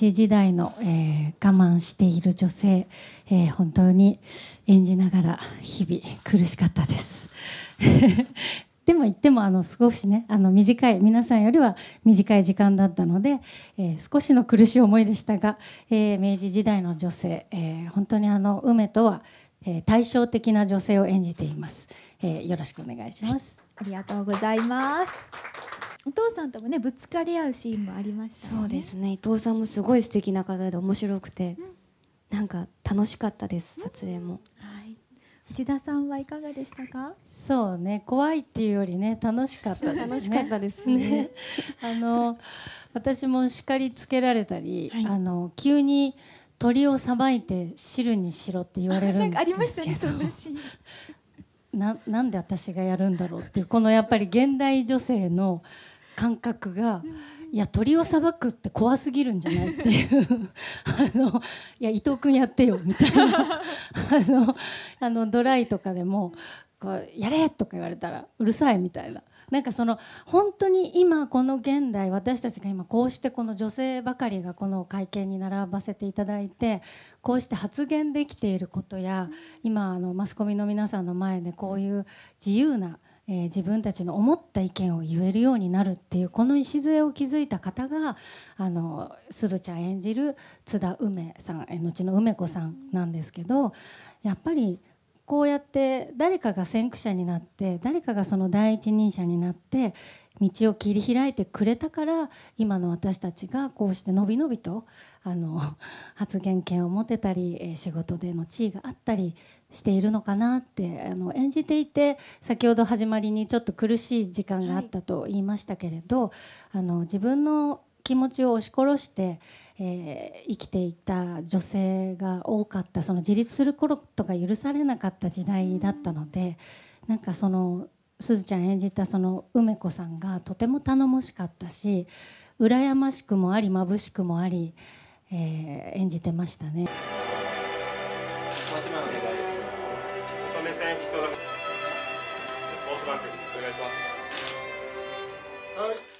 治時代の、えー、我慢している女性、えー、本当に演じながら日々苦しかったです。でも言ってもあの少しねあの短い皆さんよりは短い時間だったので、えー、少しの苦しい思いでしたが、えー、明治時代の女性、えー、本当にあの梅とは、えー、対照的な女性を演じています、えー、よろしくお願いします、はい、ありがとうございますお父さんともねぶつかり合うシーンもありました、ね、そうですね伊藤さんもすごい素敵な方で面白くて、うん、なんか楽しかったです撮影も、はい、内田さんはいかがでしたかそうね怖いっていうよりね楽しかったですね楽しかったですねね、あの私も叱りつけられたり、はい、あの急に鳥をさばいて汁にしろって言われるんですけどありましたねななんで私がやるんだろうっていうこのやっぱり現代女性の感覚が。いや鳥をさばくって怖すぎるんじゃないっていうあのいや伊藤君やってよみたいなあのあのドライとかでもこうやれとか言われたらうるさいみたいななんかその本当に今この現代私たちが今こうしてこの女性ばかりがこの会見に並ばせていただいてこうして発言できていることや今あのマスコミの皆さんの前でこういう自由なえ自分たちの思った意見を言えるようになるっていうこの礎を築いた方があのすずちゃん演じる津田梅さん後の梅子さんなんですけどやっぱりこうやって誰かが先駆者になって誰かがその第一人者になって道を切り開いてくれたから今の私たちがこうしてのびのびとあの発言権を持てたり仕事での地位があったりしているのかなってあの演じていて先ほど始まりにちょっと苦しい時間があったと言いましたけれど、あの自分の気持ちを押し殺して、えー、生きていた女性が多かったその自立する頃とか許されなかった時代だったのでなんかそのすずちゃん演じたその梅子さんがとても頼もしかったし羨ましくもあり眩しくもあり、えー、演じてましたね。はい